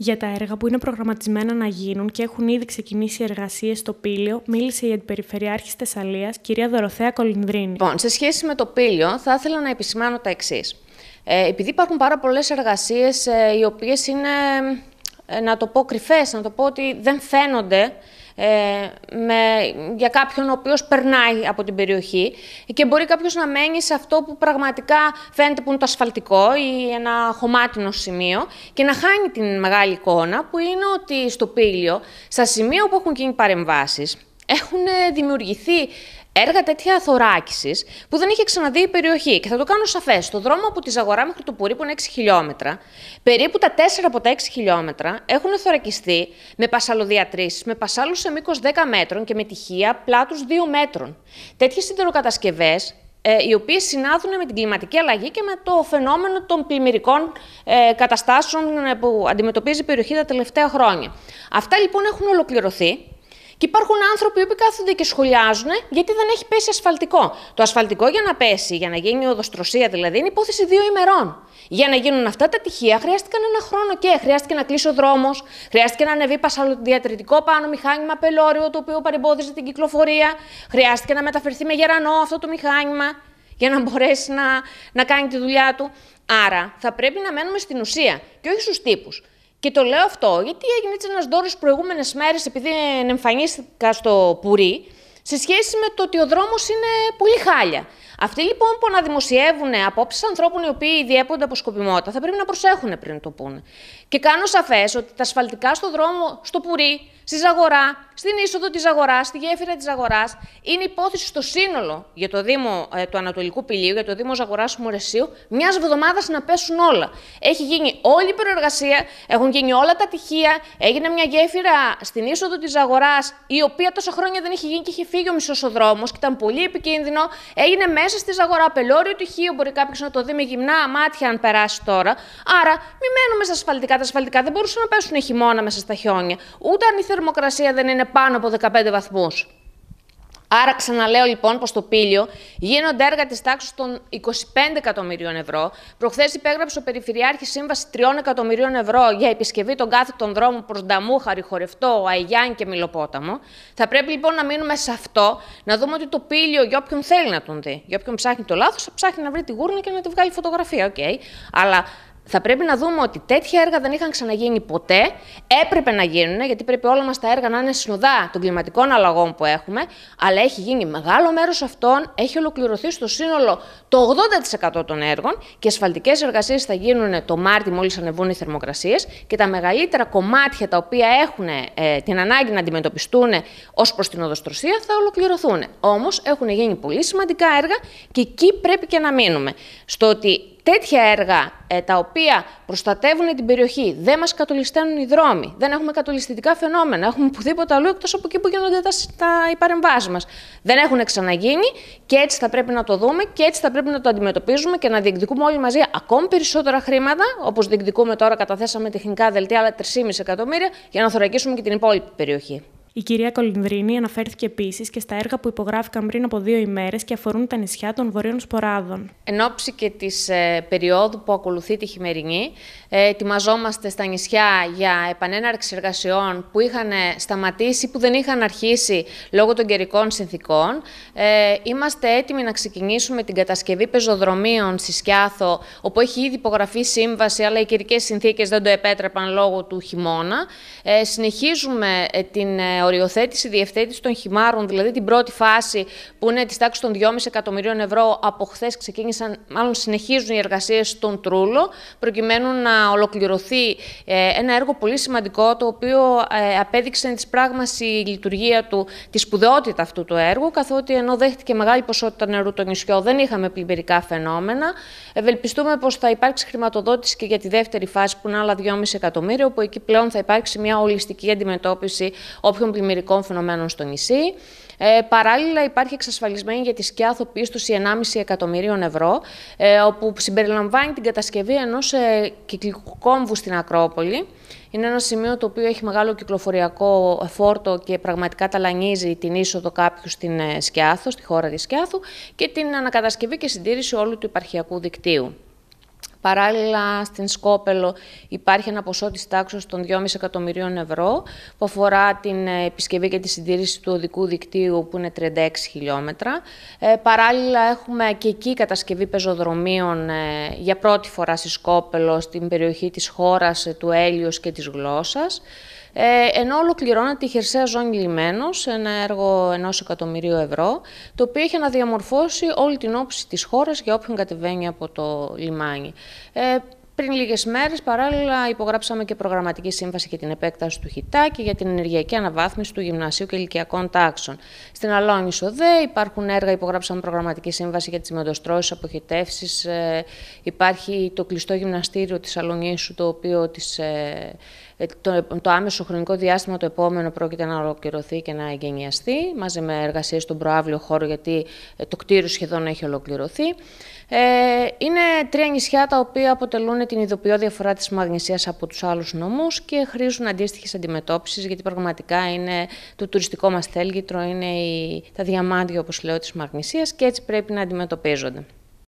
Για τα έργα που είναι προγραμματισμένα να γίνουν και έχουν ήδη ξεκινήσει εργασίες στο Πύλιο, μίλησε η Αντιπεριφερειάρχης Θεσσαλίας, κυρία Δωροθέα Κολυνδρίνη. Λοιπόν, σε σχέση με το Πύλιο, θα ήθελα να επισημάνω τα εξής. Ε, επειδή υπάρχουν πάρα πολλές εργασίες ε, οι οποίες είναι, ε, να το πω, κρυφές, να το πω ότι δεν φαίνονται ε, με, για κάποιον ο οποίος περνάει από την περιοχή και μπορεί κάποιος να μένει σε αυτό που πραγματικά φαίνεται που είναι το ασφαλτικό ή ένα χωμάτινο σημείο και να χάνει την μεγάλη εικόνα που είναι ότι στο Πήλιο, στα σημεία που έχουν γίνει παρεμβάσεις, έχουν δημιουργηθεί έργα τέτοια θωράκισης που δεν είχε ξαναδεί η περιοχή. Και θα το κάνω σαφές. Στο δρόμο από τη Ζαγορά μέχρι το Πουρή, που είναι 6 χιλιόμετρα, περίπου τα 4 από τα 6 χιλιόμετρα έχουν θωρακιστεί με πασαλοδιατρήσει, με πασάλους σε μήκος 10 μέτρων και με τυχεία πλάτους 2 μέτρων. Τέτοιες σιδεροκατασκευέ ε, οι οποίες συνάδουν με την κλιματική αλλαγή και με το φαινόμενο των πλημμυρικών ε, καταστάσεων ε, που αντιμετωπίζει η περιοχή τα τελευταία χρόνια. Αυτά λοιπόν έχουν ολοκληρωθεί και υπάρχουν άνθρωποι που κάθονται και σχολιάζουν γιατί δεν έχει πέσει ασφαλτικό. Το ασφαλτικό για να πέσει, για να γίνει οδοστρωσία δηλαδή, είναι υπόθεση δύο ημερών. Για να γίνουν αυτά τα τυχεία χρειάστηκαν ένα χρόνο και χρειάστηκε να κλείσει ο δρόμος, χρειάστηκε να ανεβεί πασαλοδιατριτικό πάνω μηχάνημα πελώριο το οποίο παρεμπόδιζε την κυκλοφορία, χρειάστηκε να μεταφερθεί με γερανό αυτό το μηχάνημα για να μπορέσει να, να κάνει τη δουλειά του. Άρα θα πρέπει να μένουμε στην ουσία και όχι στους τύπους. Και το λέω αυτό γιατί έγινε έτσι ένας δώρος προηγούμενες μέρες, επειδή εμφανίστηκα στο Πουρί σε σχέση με το ότι ο δρόμος είναι πολύ χάλια. Αυτοί λοιπόν που αναδημοσιεύουν απόψεις ανθρώπων οι οποίοι διέπονται από σκοπιμότητα θα πρέπει να προσέχουν πριν το πούνε. Και κάνω σαφές ότι τα ασφαλτικά στο δρόμο, στο πουρί, στη Ζαγορά, στην είσοδο της αγορά, στη γέφυρα της αγορά. είναι υπόθεση στο σύνολο για το Δήμο ε, του Ανατολικού Πηλίου, για το Δήμο Ζαγοράς Ζαγοράς-Μορεσίου, μια εβδομάδα να πέσουν όλα. Έχει γίνει όλη η προεργασία, έχουν γίνει όλα τα τυχεία, έγινε μια γέφυρα στην είσοδο της αγορά, η οποία τόσα χρόνια δεν είχε γίνει και είχε φύγει φύγει ο μισός και ήταν πολύ επικίνδυνο. Έγινε μέσα στη Ζαγορά, πελώριο τυχείο. Μπορεί κάποιος να το δει με γυμνά μάτια αν περάσει τώρα. Άρα, μην μένουμε στα ασφαλτικά. Τα ασφαλτικά δεν μπορούσαν να πέσουν χειμώνα μέσα στα χιόνια. Ούτε αν η θερμοκρασία δεν είναι πάνω από 15 βαθμούς. Άρα ξαναλέω λοιπόν πως το Πήλιο γίνονται έργα της τάξης των 25 εκατομμυρίων ευρώ. Προχθές υπέγραψε ο Περιφερειάρχης σύμβαση 3 εκατομμυρίων ευρώ για επισκευή των κάθετων δρόμων προς Νταμούχαρη, Χορευτό, Αϊγιάν και Μιλοπόταμο. Θα πρέπει λοιπόν να μείνουμε σε αυτό, να δούμε ότι το Πήλιο για όποιον θέλει να τον δει. Για όποιον ψάχνει το λάθος, θα ψάχνει να βρει τη γούρνα και να τη βγάλει φωτογραφία, Okay. Αλλά θα πρέπει να δούμε ότι τέτοια έργα δεν είχαν ξαναγίνει ποτέ. Έπρεπε να γίνουν, γιατί πρέπει όλα μας τα έργα να είναι συνοδά των κλιματικών αλλαγών που έχουμε. Αλλά έχει γίνει μεγάλο μέρος αυτών, έχει ολοκληρωθεί στο σύνολο το 80% των έργων και ασφαλτικές εργασίες θα γίνουν το Μάρτι, μόλις ανεβούν οι θερμοκρασίες. Και τα μεγαλύτερα κομμάτια τα οποία έχουν ε, την ανάγκη να αντιμετωπιστούν ως προς την οδοστρωσία θα ολοκληρωθούν. Όμω έχουν γίνει πολύ σημαντικά έργα και εκεί πρέπει και να μείνουμε. Στο ότι τέτοια έργα ε, τα οποία προστατεύουν την περιοχή, δεν μας κατολισταίνουν οι δρόμοι, δεν έχουμε κατολιστικά φαινόμενα, έχουμε οπουδήποτε αλλού εκτός από εκεί που γίνονται τα, τα, παρεμβάσει μας. Δεν έχουν ξαναγίνει και έτσι θα πρέπει να το δούμε και έτσι θα πρέπει να το αντιμετωπίζουμε και να διεκδικούμε όλοι μαζί ακόμη περισσότερα χρήματα, όπως διεκδικούμε τώρα, καταθέσαμε τεχνικά δελτία άλλα 3,5 εκατομμύρια, για να θωρακίσουμε και την υπόλοιπη περιοχή. Η κυρία Κολυνδρίνη αναφέρθηκε επίσης και στα έργα που υπογράφηκαν πριν από δύο ημέρες και αφορούν τα νησιά των Βορείων Σποράδων. Εν ώψη και της ε, περίοδου που ακολουθεί τη χειμερινή, ε, ετοιμαζόμαστε στα νησιά για επανέναρξη εργασιών που είχαν ε, σταματήσει, ή που δεν είχαν αρχίσει λόγω των καιρικών συνθήκων. Ε, είμαστε έτοιμοι να ξεκινήσουμε την κατασκευή πεζοδρομίων στη Σκιάθο, όπου έχει ήδη υπογραφεί σύμβαση, αλλά οι καιρικές συνθήκες δεν το επέτρεπαν λόγω του χειμώνα. Ε, συνεχίζουμε την οριοθέτηση, διευθέτηση των χυμάρων, δηλαδή την πρώτη φάση που είναι της τάξης των 2,5 εκατομμυρίων ευρώ, από χθες ξεκίνησαν, μάλλον συνεχίζουν οι εργασίες στον Τρούλο, προκειμένου να ολοκληρωθεί ε, ένα έργο πολύ σημαντικό, το οποίο ε, απέδειξε τη πράγμαση η λειτουργία του, τη σπουδαιότητα αυτού του έργου, καθότι ενώ δέχτηκε μεγάλη ποσότητα νερού το νησιό, δεν είχαμε πλημμυρικά φαινόμενα. Ευελπιστούμε πως θα υπάρξει χρηματοδότηση και για τη δεύτερη φάση, που είναι άλλα 2,5 εκατομμύρια, όπου εκεί πλέον θα υπάρξει μια ολιστική αντιμετώπιση όποιων των πλημμυρικών φαινομένων στο νησί. Ε, παράλληλα, υπάρχει εξασφαλισμένη για τη σκιάθο πίστοση 1,5 εκατομμυρίων ευρώ, ε, όπου συμπεριλαμβάνει την κατασκευή ενός ε, κυκλικού κόμβου στην Ακρόπολη. Είναι ένα σημείο το οποίο έχει μεγάλο κυκλοφοριακό φόρτο και πραγματικά ταλανίζει την είσοδο κάποιου στην ε, Σκιάθο, στη χώρα της Σκιάθου, και την ανακατασκευή και συντήρηση όλου του υπαρχιακού δικτύου. Παράλληλα, στην Σκόπελο υπάρχει ένα ποσό της τάξης των 2,5 εκατομμυρίων ευρώ που αφορά την ε, επισκευή και τη συντήρηση του οδικού δικτύου που είναι 36 χιλιόμετρα. Ε, παράλληλα, έχουμε και εκεί κατασκευή πεζοδρομίων ε, για πρώτη φορά στη Σκόπελο, στην περιοχή της χώρας, του έλιος και της γλώσσας. Ε, ενώ ολοκληρώνεται η χερσαία ζώνη λιμένος, ένα έργο ενός εκατομμυρίου ευρώ, το οποίο να διαμορφώσει όλη την όψη της χώρας για όποιον κατεβαίνει από το λιμάνι. Ε, πριν λίγες μέρες, παράλληλα, υπογράψαμε και προγραμματική σύμβαση για την επέκταση του και για την ενεργειακή αναβάθμιση του γυμνασίου και ηλικιακών τάξεων. Στην Αλόνισο ΔΕ υπάρχουν έργα, υπογράψαμε προγραμματική σύμβαση για τις μεοντοστρώσει, ε, υπάρχει το κλειστό γυμναστήριο της Αλονίσου, το οποίο τη ε, ε, το, το άμεσο χρονικό διάστημα το επόμενο πρόκειται να ολοκληρωθεί και να εγκαινιαστεί, μαζί με εργασίες στον προάβλιο χώρο, γιατί ε, το κτίριο σχεδόν έχει ολοκληρωθεί. Ε, είναι τρία νησιά τα οποία αποτελούν την ειδοποιώ διαφορά της Μαγνησίας από τους άλλους νομούς και χρήζουν αντίστοιχες αντιμετώπισης, γιατί πραγματικά είναι το τουριστικό μας θέλγητρο, είναι η, τα διαμάντια, όπως λέω, της Μαγνησίας και έτσι πρέπει να αντιμετωπίζονται.